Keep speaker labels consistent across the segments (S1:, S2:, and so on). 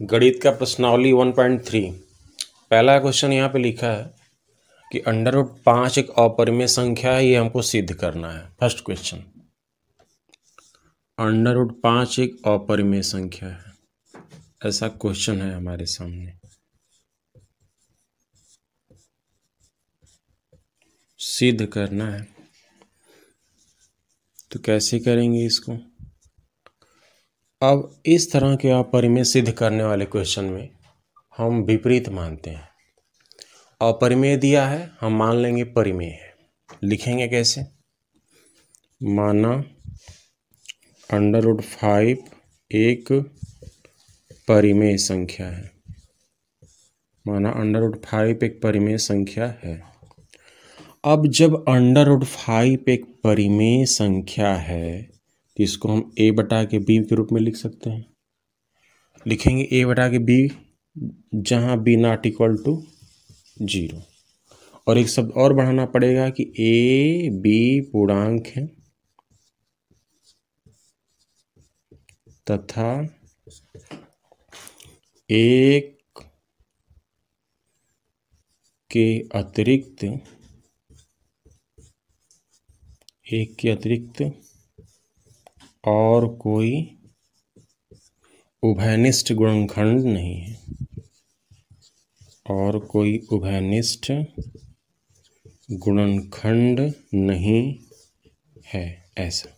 S1: गणित का प्रश्नावली वन पॉइंट थ्री पहला क्वेश्चन यहाँ पे लिखा है कि अंडर रूट पाँच एक अपरिमेय संख्या है ये हमको सिद्ध करना है फर्स्ट क्वेश्चन अंडर रूट पाँच एक अपरिमेय संख्या है ऐसा क्वेश्चन है हमारे सामने सिद्ध करना है तो कैसे करेंगे इसको अब इस तरह के अपरिमेय सिद्ध करने वाले क्वेश्चन में हम विपरीत मानते हैं अपरिमेय दिया है हम मान लेंगे परिमेय है लिखेंगे कैसे माना अंडर रूट फाइव एक परिमेय संख्या है माना अंडर रूट फाइव एक परिमेय संख्या है अब जब अंडर रूट फाइव एक परिमेय संख्या है तो इसको हम ए बटा के बी के रूप में लिख सकते हैं लिखेंगे ए बटा के बी जहाँ B not equal to zero और एक शब्द और बढ़ाना पड़ेगा कि ए बी पूर्णांक है तथा एक के अतिरिक्त एक के अतिरिक्त और कोई उभयनिष्ठ गुणखंड नहीं है और कोई उभयनिष्ठ गुणनखंड नहीं है ऐसा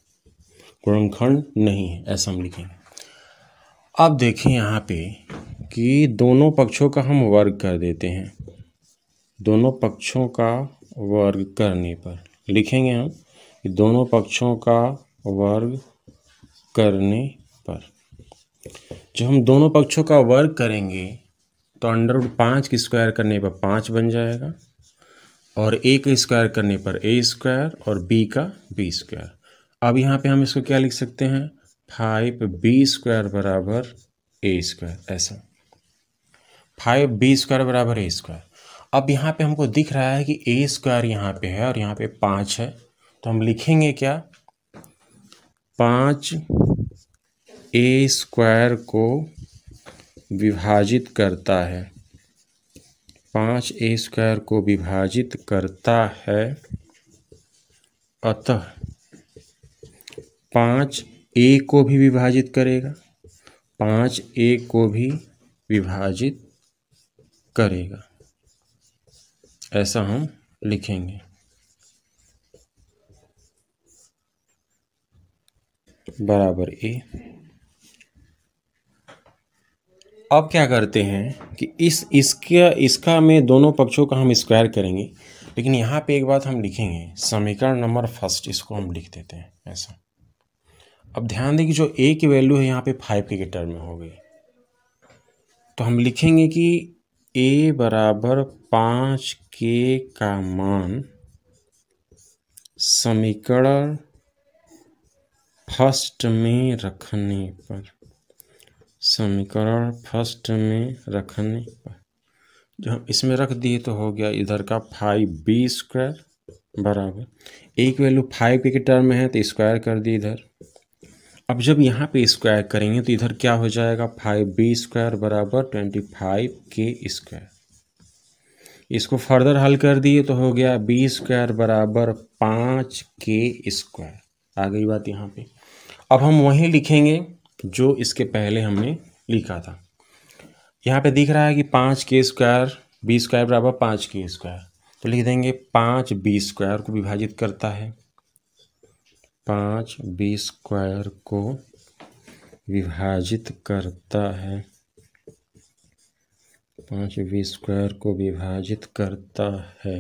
S1: गुणखंड नहीं है ऐसा हम लिखेंगे अब देखें यहाँ पे कि दोनों पक्षों का हम वर्ग कर देते हैं दोनों पक्षों का वर्ग करने पर लिखेंगे हम कि दोनों पक्षों का वर्ग करने पर जब हम दोनों पक्षों का वर्ग करेंगे तो अंडर रूट पाँच की स्क्वायर करने पर पाँच बन जाएगा और ए का स्क्वायर करने पर ए स्क्वायर और बी का बी स्क्वायर अब यहाँ पे हम इसको क्या लिख सकते हैं फाइव बी स्क्वायर बराबर ए स्क्वायर ऐसा फाइव बी स्क्वायर बराबर ए स्क्वायर अब यहाँ पे हमको दिख रहा है कि ए स्क्वायर यहाँ पे है और यहाँ पे पाँच है तो हम लिखेंगे क्या पाँच ए स्क्वायर को विभाजित करता है पाँच ए स्क्वायर को विभाजित करता है अतः पाँच ए को भी विभाजित करेगा पाँच ए को भी विभाजित करेगा ऐसा हम लिखेंगे बराबर ए अब क्या करते हैं कि इस इसका इसका में दोनों पक्षों का हम स्क्वायर करेंगे लेकिन यहाँ पे एक बात हम लिखेंगे समीकरण नंबर फर्स्ट इसको हम लिख देते हैं ऐसा अब ध्यान दें कि जो ए की वैल्यू है यहाँ पे फाइव के, के टर्म में हो गई तो हम लिखेंगे कि ए बराबर पाँच के का मान समीकरण फर्स्ट में रखने पर समीकरण फर्स्ट में रखने पर जो हम इसमें रख दिए तो हो गया इधर का फाइव बी स्क्वायर बराबर एक वैल्यू फाइव के टर्म में है तो स्क्वायर कर दिए इधर अब जब यहाँ पे स्क्वायर करेंगे तो इधर क्या हो जाएगा फाइव बी स्क्वायर बराबर ट्वेंटी फाइव के स्क्वायर इसको फर्दर हल कर दिए तो हो गया बी स्क्वायर बराबर पाँच के स्क्वायर आ गई बात यहाँ पे अब हम वहीं लिखेंगे जो इसके पहले हमने लिखा था यहाँ पे दिख रहा है कि पाँच के स्क्वायर बी स्क्वायर बराबर पाँच के स्क्वायर तो लिख देंगे पाँच बी स्क्वायर को विभाजित करता है पाँच बी स्क्वायर को विभाजित करता है पाँच बी स्क्वायर को विभाजित करता है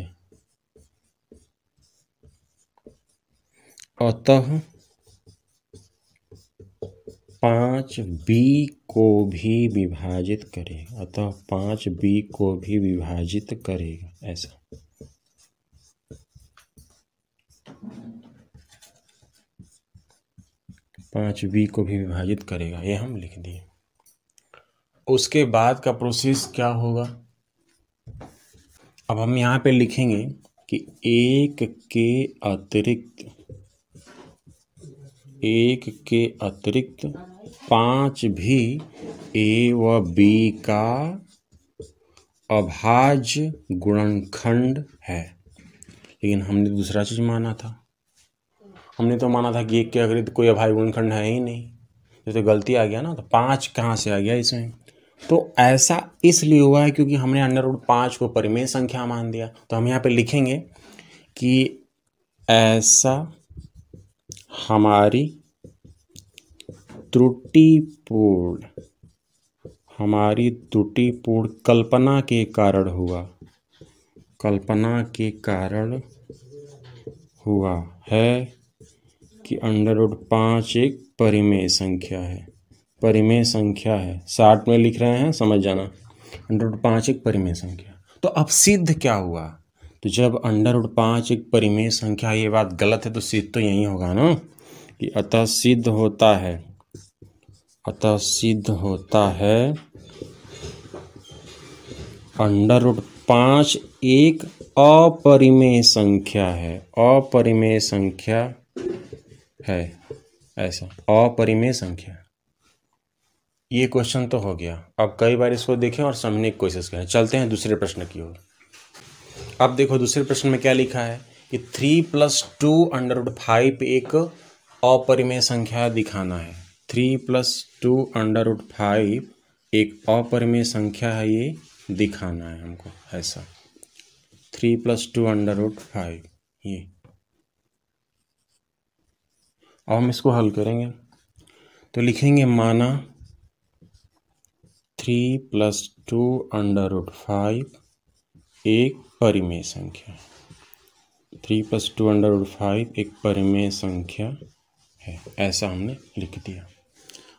S1: अतः पाँच बी को भी विभाजित करेगा अतः पाँच बी को भी विभाजित करेगा ऐसा पाँच बी को भी विभाजित करेगा ये हम लिख दिए उसके बाद का प्रोसेस क्या होगा अब हम यहाँ पे लिखेंगे कि एक के अतिरिक्त एक के अतिरिक्त पाँच भी ए व बी का अभाज्य गुणनखंड है लेकिन हमने दूसरा चीज़ माना था हमने तो माना था कि एक के अगर कोई अभाज्य गुणनखंड है ही नहीं जैसे तो गलती आ गया ना तो पाँच कहाँ से आ गया इसमें तो ऐसा इसलिए हुआ है क्योंकि हमने अंडर रूट पाँच को परिमेय संख्या मान दिया तो हम यहाँ पे लिखेंगे कि ऐसा हमारी त्रुटिपूर्ण हमारी त्रुटिपूर्ण कल्पना के कारण हुआ कल्पना के कारण हुआ है कि अंडर रूट पाँच एक परिमेय संख्या है परिमेय संख्या है साठ में लिख रहे हैं समझ जाना अंडर रूट पाँच एक परिमेय संख्या तो अब सिद्ध क्या हुआ तो जब अंडर रूट पाँच एक परिमेय संख्या ये बात गलत है तो सिद्ध तो यही होगा ना कि अतः सिद्ध होता है अतः सिद्ध होता है अंडर रूट पांच एक अपरिमेय संख्या है अपरिमेय संख्या है ऐसा अपरिमेय संख्या ये क्वेश्चन तो हो गया अब कई बार इसको देखें और समझने की कोशिश करें चलते हैं दूसरे प्रश्न की ओर अब देखो दूसरे प्रश्न में क्या लिखा है कि three plus two under root five एक अपरिमेय संख्या दिखाना है three plus two under root five एक अपरिमेय संख्या है ये दिखाना है हमको ऐसा three plus two under root five ये अब हम इसको हल करेंगे तो लिखेंगे माना three plus two under root five एक परिमेय संख्या three plus two under root five एक परिमेय संख्या है ऐसा हमने लिख दिया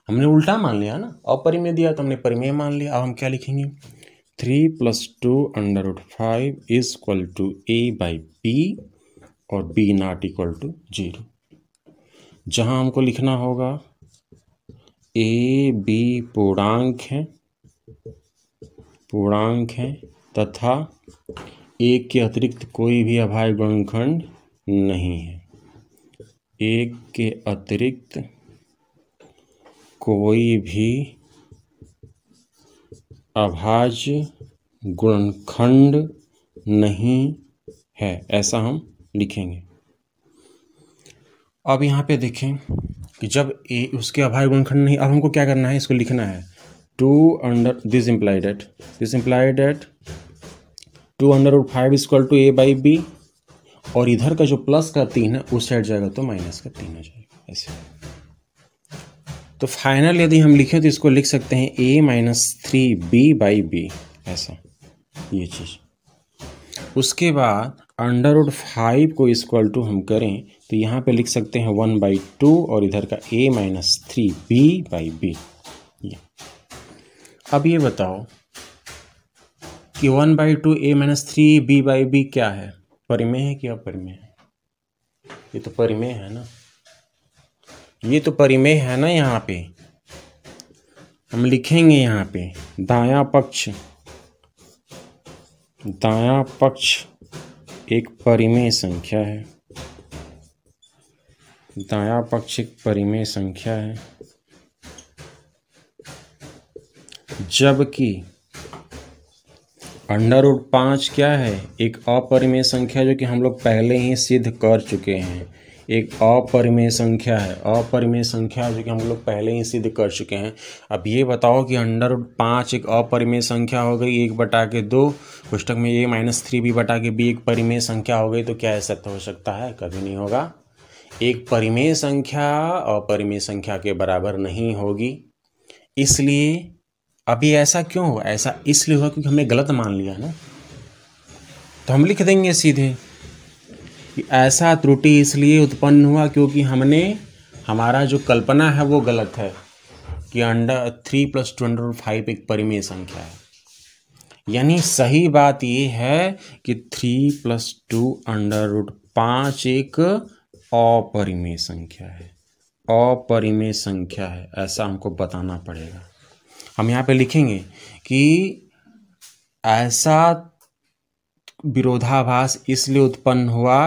S1: हमने उल्टा मान लिया ना अपरिमेय दिया तो हमने परिमेय मान लिया अब हम क्या लिखेंगे three plus two under root five is equal to A by B और B not equal to zero जहाँ हमको लिखना होगा ए बी पूर्णांक है पूर्णांक है तथा एक के अतिरिक्त कोई भी अभाव गुणखंड नहीं है एक के अतिरिक्त कोई भी अभाज्य गुणनखंड नहीं है ऐसा हम लिखेंगे अब यहाँ पे देखें कि जब ए उसके अभाज्य गुणनखंड नहीं अब हमको क्या करना है इसको लिखना है two under this implied at this implied at two under root five is equal to A by B और इधर का जो प्लस का तीन है उस साइड जाएगा तो माइनस का तीन हो जाएगा ऐसे तो फाइनल यदि हम लिखें तो इसको लिख सकते हैं A minus three B by B ऐसा ये चीज़ उसके बाद अंडर उड फाइव को इक्वल टू हम करें तो यहाँ पे लिख सकते हैं वन बाई टू और इधर का A minus three B by B ये अब ये बताओ कि one by two A minus three B by B क्या है परिमेय है कि अपरिमेय है ये तो परिमेय है ना ये तो परिमेय है ना यहाँ पे हम लिखेंगे यहाँ पे दाया पक्ष दाया पक्ष एक परिमेय संख्या है दाया पक्ष एक परिमेय संख्या है जबकि अंडर रूट पाँच क्या है एक अपरिमेय संख्या जो कि हम लोग पहले ही सिद्ध कर चुके हैं एक अपरिमेय संख्या है अपरिमेय संख्या जो कि हम लोग पहले ही सिद्ध कर चुके हैं अब ये बताओ कि अंडर पाँच एक अपरिमेय संख्या हो गई एक बटा के दो पुस्तक में ये माइनस थ्री भी बटा के बी एक परिमेय संख्या हो गई तो क्या ऐसा हो सकता है कभी नहीं होगा एक परिमेय संख्या अपरिमेय संख्या के बराबर नहीं होगी इसलिए अभी ऐसा क्यों हुआ ऐसा इसलिए हुआ क्योंकि हमने गलत मान लिया ना तो हम लिख देंगे सीधे कि ऐसा त्रुटि इसलिए उत्पन्न हुआ क्योंकि हमने हमारा जो कल्पना है वो गलत है कि under three plus two under five एक परिमेय संख्या है यानी सही बात ये है कि three plus two under root पाँच एक अपरिमेय संख्या है अपरिमेय संख्या है ऐसा हमको बताना पड़ेगा हम यहाँ पे लिखेंगे कि ऐसा विरोधाभास इसलिए उत्पन्न हुआ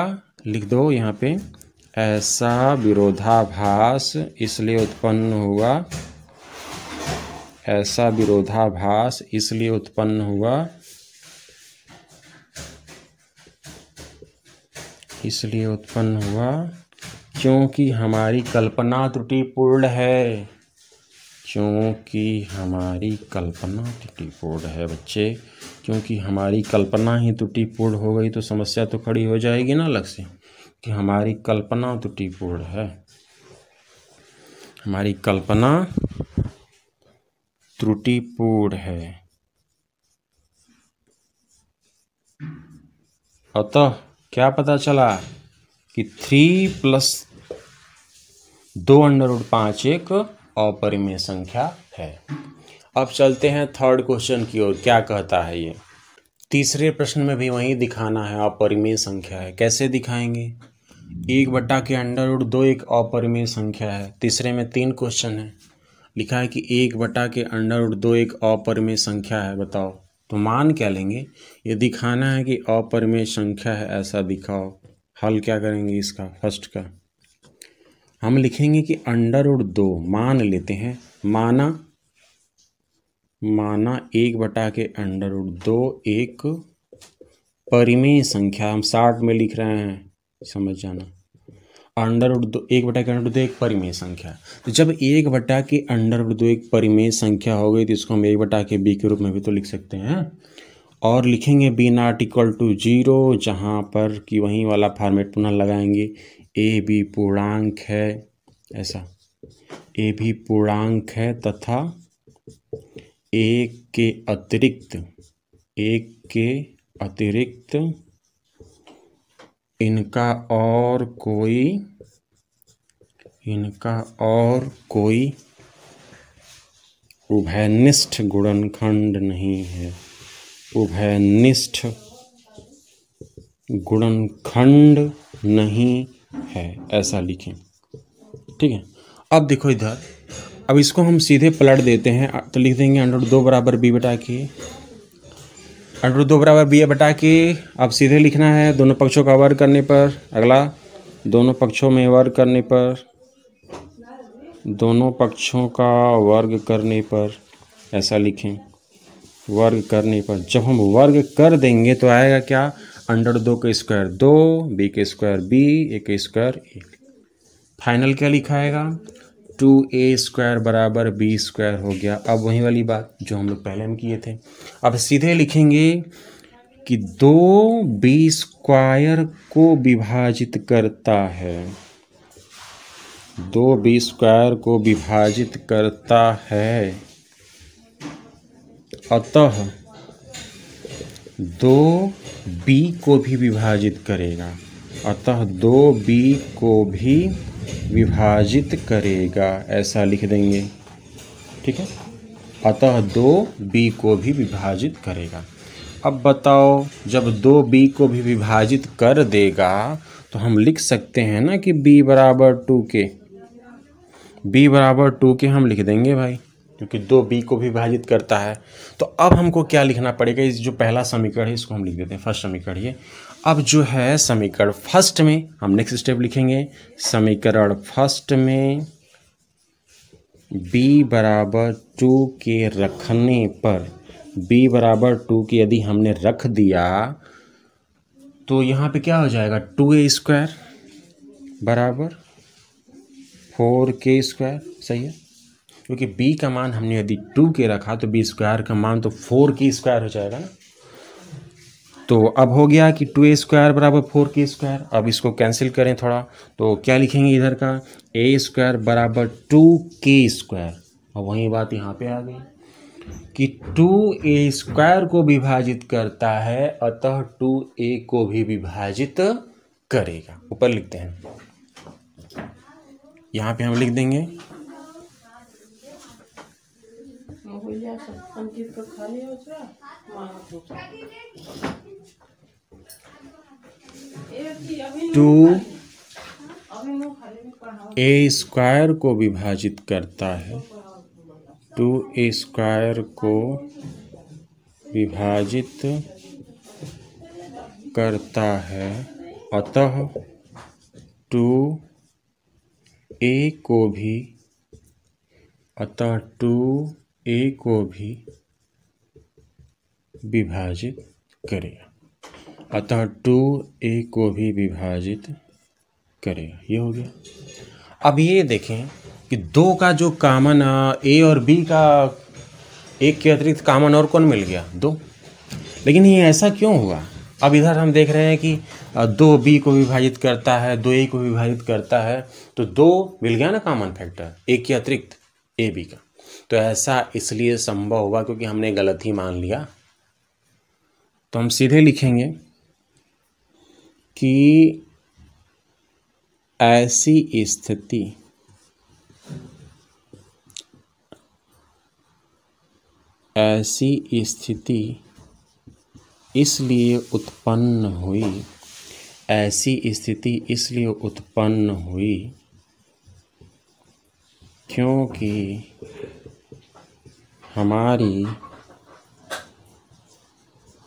S1: लिख दो यहाँ पे ऐसा विरोधाभास इसलिए उत्पन्न हुआ ऐसा विरोधाभास इसलिए उत्पन्न हुआ इसलिए उत्पन्न हुआ क्योंकि हमारी कल्पना त्रुटिपूर्ण है क्योंकि हमारी कल्पना त्रुटिपूर्ण तो है बच्चे क्योंकि हमारी कल्पना ही त्रुटिपूर्ण तो हो गई तो समस्या तो खड़ी हो जाएगी ना अलग से कि हमारी कल्पना त्रुटिपूर्ण तो है हमारी कल्पना त्रुटिपूर्ण है अतः क्या पता चला कि थ्री प्लस दो अंडर रूट पाँच एक अपरिमेय संख्या है अब चलते हैं थर्ड क्वेश्चन की ओर क्या कहता है ये तीसरे प्रश्न में भी वही दिखाना है अपरिमेय संख्या है कैसे दिखाएंगे एक बट्टा के अंडर रूट दो एक अपरिमेय संख्या है तीसरे में तीन क्वेश्चन है लिखा है कि एक बटा के अंडर रूट दो एक अपरिमेय संख्या है बताओ तो मान क्या लेंगे ये दिखाना है कि अपरिमेय संख्या है ऐसा दिखाओ हल क्या करेंगे इसका फर्स्ट का हम लिखेंगे कि अंडर रूट दो मान लेते हैं माना माना एक बटा के अंडर रूट दो एक परिमेय संख्या हम साठ में लिख रहे हैं समझ जाना अंडर रूट दो एक बटा के अंडर दो एक परिमेय संख्या तो जब एक बटा के अंडर रूट दो एक परिमेय संख्या हो गई तो इसको हम एक बटा के बी के रूप में भी तो लिख सकते हैं और लिखेंगे B not equal to zero जहाँ पर कि वहीं वाला फॉर्मेट पुनः लगाएंगे ए भी पूर्णांक है ऐसा ए भी पूर्णांक है तथा एक के अतिरिक्त एक के अतिरिक्त इनका और कोई इनका और कोई उभयनिष्ठ गुणनखंड नहीं है उभयनिष्ठ गुणनखंड नहीं है ऐसा लिखें ठीक है अब देखो इधर अब इसको हम सीधे पलट देते हैं तो लिख देंगे अंडर दो बराबर बी बटा के अंडर दो बराबर बी बटा के अब सीधे लिखना है दोनों पक्षों का वर्ग करने पर अगला दोनों पक्षों में वर्ग करने पर दोनों पक्षों का वर्ग करने पर ऐसा लिखें वर्ग करने पर जब हम वर्ग कर देंगे तो आएगा क्या अंडर दो के स्क्वायर दो बी के स्क्वायर बी ए के स्क्वायर ए फाइनल क्या लिखाएगा टू ए स्क्वायर बराबर बी स्क्वायर हो गया अब वही वाली बात जो हम लोग पहले में किए थे अब सीधे लिखेंगे कि दो बी स्क्वायर को विभाजित करता है दो बी स्क्वायर को विभाजित करता है अतः दो बी को भी विभाजित करेगा अतः दो बी को भी विभाजित करेगा ऐसा लिख देंगे ठीक है अतः दो बी को भी विभाजित करेगा अब बताओ जब दो बी को भी विभाजित कर देगा तो हम लिख सकते हैं ना कि बी बराबर टू के बी बराबर टू के हम लिख देंगे भाई क्योंकि दो बी को भी विभाजित करता है तो अब हमको क्या लिखना पड़ेगा इस जो पहला समीकरण है इसको हम लिख देते हैं फर्स्ट समीकरण ये अब जो है समीकरण फर्स्ट में हम नेक्स्ट स्टेप लिखेंगे समीकरण फर्स्ट में b बराबर टू के रखने पर b बराबर टू के यदि हमने रख दिया तो यहाँ पे क्या हो जाएगा टू ए स्क्वायर बराबर फोर के स्क्वायर सही है क्योंकि बी का मान हमने यदि टू के रखा तो बी स्क्वायर का मान तो फोर के स्क्वायर हो जाएगा ना तो अब हो गया कि टू ए स्क्वायर बराबर फोर के स्क्वायर अब इसको कैंसिल करें थोड़ा तो क्या लिखेंगे इधर का ए स्क्वायर बराबर टू के स्क्वायर और वही बात यहाँ पे आ गई कि टू ए स्क्वायर को विभाजित करता है अतः टू ए को भी विभाजित करेगा ऊपर लिखते हैं यहाँ पे हम लिख देंगे सब खाली हो टू ए स्क्वायर को विभाजित करता है टू ए स्क्वायर को विभाजित करता है अतः टू ए को भी अतः टू ए को भी विभाजित करेगा अतः टू ए को भी विभाजित करेगा ये हो गया अब ये देखें कि दो का जो कामन ए और बी का एक के अतिरिक्त कामन और कौन मिल गया दो लेकिन ये ऐसा क्यों हुआ अब इधर हम देख रहे हैं कि दो बी को विभाजित करता है दो ए को विभाजित करता है तो दो मिल गया ना कॉमन फैक्टर एक के अतिरिक्त ए बी का तो ऐसा इसलिए संभव होगा क्योंकि हमने गलत ही मान लिया तो हम सीधे लिखेंगे कि ऐसी स्थिति ऐसी स्थिति इसलिए उत्पन्न हुई ऐसी स्थिति इसलिए उत्पन्न हुई क्योंकि हमारी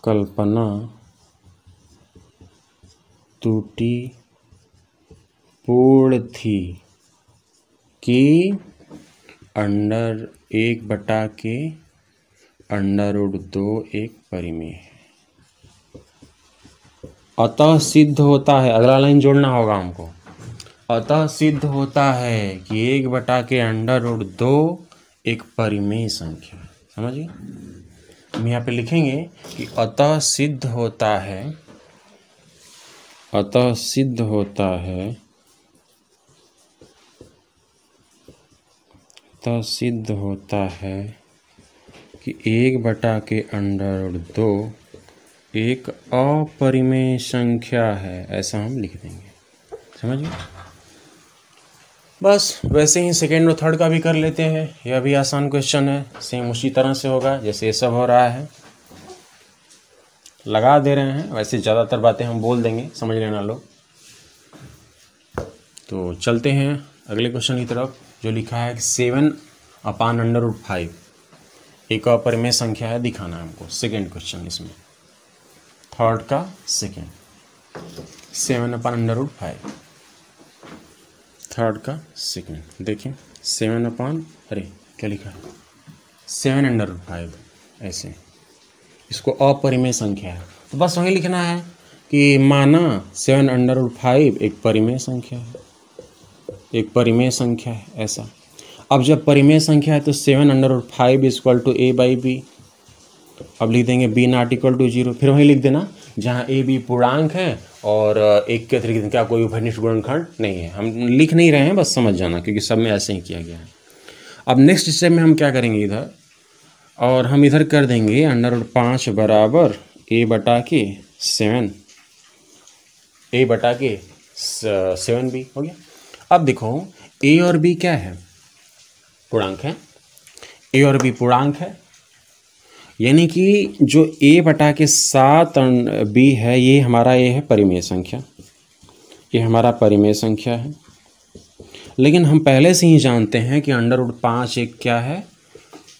S1: कल्पना टूटी पूर्ण थी कि अंडर एक बटा के अंडर उड दो एक परिमेय है अतः सिद्ध होता है अगला लाइन जोड़ना होगा हमको अतः सिद्ध होता है कि एक बटा के अंडर उड दो एक परिमेय संख्या समझिए हम यहाँ पे लिखेंगे कि अतः सिद्ध होता है अतः सिद्ध होता है अतः सिद्ध होता है कि एक बटा के अंडर दो एक अपरिमेय संख्या है ऐसा हम लिख देंगे समझिए बस वैसे ही सेकेंड और थर्ड का भी कर लेते हैं यह भी आसान क्वेश्चन है सेम उसी तरह से होगा जैसे ये सब हो रहा है लगा दे रहे हैं वैसे ज़्यादातर बातें हम बोल देंगे समझ लेना लोग तो चलते हैं अगले क्वेश्चन की तरफ जो लिखा है कि seven upon under root five एक अपरिमय संख्या है दिखाना है हमको सेकेंड क्वेश्चन इसमें थर्ड का second seven upon under root five third का सेकेंड देखें सेवन अपॉन अरे क्या लिखा है सेवन अंडर फाइव ऐसे इसको अपरिमेय संख्या है तो बस वहीं लिखना है कि माना सेवन अंडर फाइव एक परिमेय संख्या है एक परिमेय संख्या है ऐसा अब जब परिमेय संख्या है तो seven under five five equal to A by B अब लिख देंगे B not equal to zero फिर वहीं लिख देना जहाँ ए बी पूर्णांक है और एक के अतिरिक्त क्या कोई उभयनिष्ठ गुणनखंड नहीं है हम लिख नहीं रहे हैं बस समझ जाना क्योंकि सब में ऐसे ही किया गया है अब नेक्स्ट स्टेप में हम क्या करेंगे इधर और हम इधर कर देंगे अंडर रूट पाँच बराबर ए बटा के सेवन ए बटा के सेवन बी हो गया अब देखो ए और बी क्या है पूर्णांक है ए और बी पूर्णांक है यानी कि जो ए बटा के सात बी है ये हमारा ये है परिमेय संख्या ये हमारा परिमेय संख्या है लेकिन हम पहले से ही जानते हैं कि अंडर उड पाँच एक क्या है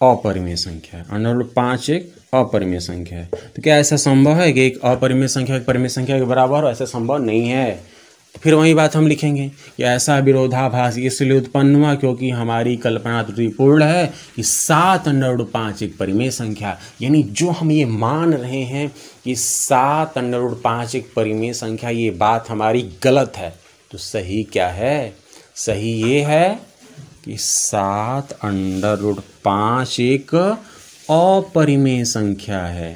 S1: अपरिमेय संख्या है अंडर उड पाँच एक अपरिमेय संख्या है तो क्या ऐसा संभव है कि एक अपरिमेय संख्या एक परिमेय संख्या के बराबर हो ऐसा संभव नहीं है फिर वही बात हम लिखेंगे कि ऐसा विरोधाभास इसलिए उत्पन्न हुआ क्योंकि हमारी कल्पना त्रुटिपूर्ण है कि सात अंडरवुड पाँच एक परिमेय संख्या यानी जो हम ये मान रहे हैं कि सात अंडरवुड पाँच एक परिमेय संख्या ये बात हमारी गलत है तो सही क्या है सही ये है कि सात अंडरवुड पाँच एक अपरिमेय संख्या है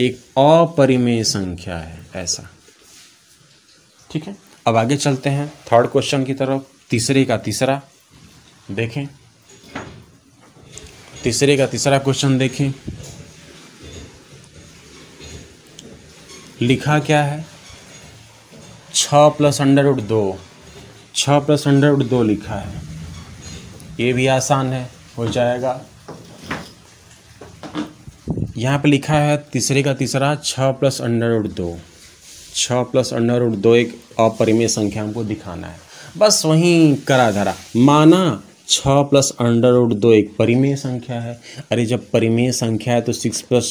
S1: एक अपरिमेय संख्या है ऐसा ठीक है अब आगे चलते हैं थर्ड क्वेश्चन की तरफ तीसरे का तीसरा देखें तीसरे का तीसरा क्वेश्चन देखें लिखा क्या है छ प्लस अंडर उड दो छ प्लस अंडर उड दो लिखा है ये भी आसान है हो जाएगा यहाँ पे लिखा है तीसरे का तीसरा छ प्लस अंडर उड दो छः प्लस अंडर रूट दो एक अपरिमेय संख्या हमको दिखाना है बस वहीं करा धरा माना छः प्लस अंडर रूट दो एक परिमेय संख्या है अरे जब परिमेय संख्या है तो six plus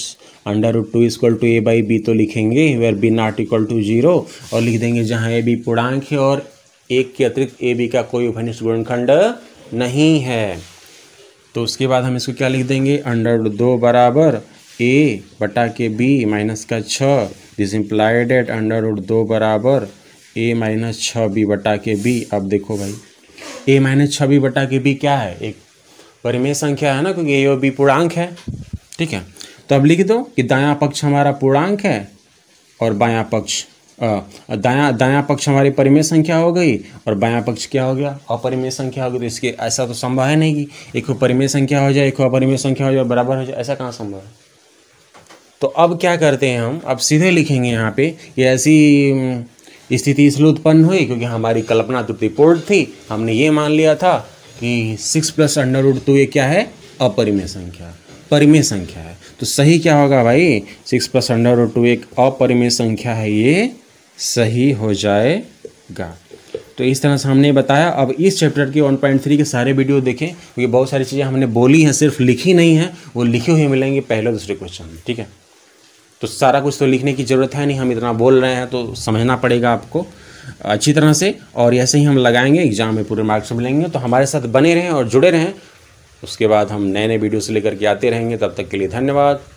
S1: under root two is equal to A by B तो लिखेंगे where B not equal to zero और लिख देंगे जहाँ ए बी पूर्णांक है और एक के अतिरिक्त ए बी का कोई उभनिष्ठ गुणखंड नहीं है तो उसके बाद हम इसको क्या लिख देंगे अंडर रूट दो बराबर ए बटा के बी माइनस का छ this implied at under root दो बराबर ए माइनस छ बी बटा के बी अब देखो भाई ए माइनस छ बी बटा के बी क्या है एक परिमेय संख्या है ना क्योंकि ए और बी पूर्णांक है ठीक है तो अब लिख दो कि दायां पक्ष हमारा पूर्णांक है और बायां पक्ष दाया दाया पक्ष हमारी परिमेय संख्या हो गई और बाया पक्ष क्या हो गया अपरिमेय संख्या हो गई तो इसके ऐसा तो संभव है नहीं कि एक परिमेय संख्या हो जाए एक अपरिमेय संख्या हो जाए बराबर हो जाए ऐसा कहाँ संभव है तो अब क्या करते हैं हम अब सीधे लिखेंगे यहाँ पे ये ऐसी स्थिति इसलिए उत्पन्न हुई क्योंकि हमारी कल्पना त्रुटिपूर्ण थी हमने ये मान लिया था कि six plus under root two ये क्या है अपरिमेय संख्या परिमेय संख्या है तो सही क्या होगा भाई six plus under root two एक अपरिमेय संख्या है ये सही हो जाएगा तो इस तरह से हमने बताया अब इस चैप्टर के 1.3 के सारे वीडियो देखें क्योंकि बहुत सारी चीज़ें हमने बोली हैं सिर्फ लिखी नहीं है वो लिखी हुई मिलेंगे पहले दूसरे क्वेश्चन में ठीक है तो सारा कुछ तो लिखने की ज़रूरत है नहीं हम इतना बोल रहे हैं तो समझना पड़ेगा आपको अच्छी तरह से और ऐसे ही हम लगाएंगे एग्जाम में पूरे मार्क्स मिलेंगे तो हमारे साथ बने रहें और जुड़े रहें उसके बाद हम नए नए वीडियोस लेकर के आते रहेंगे तब तक के लिए धन्यवाद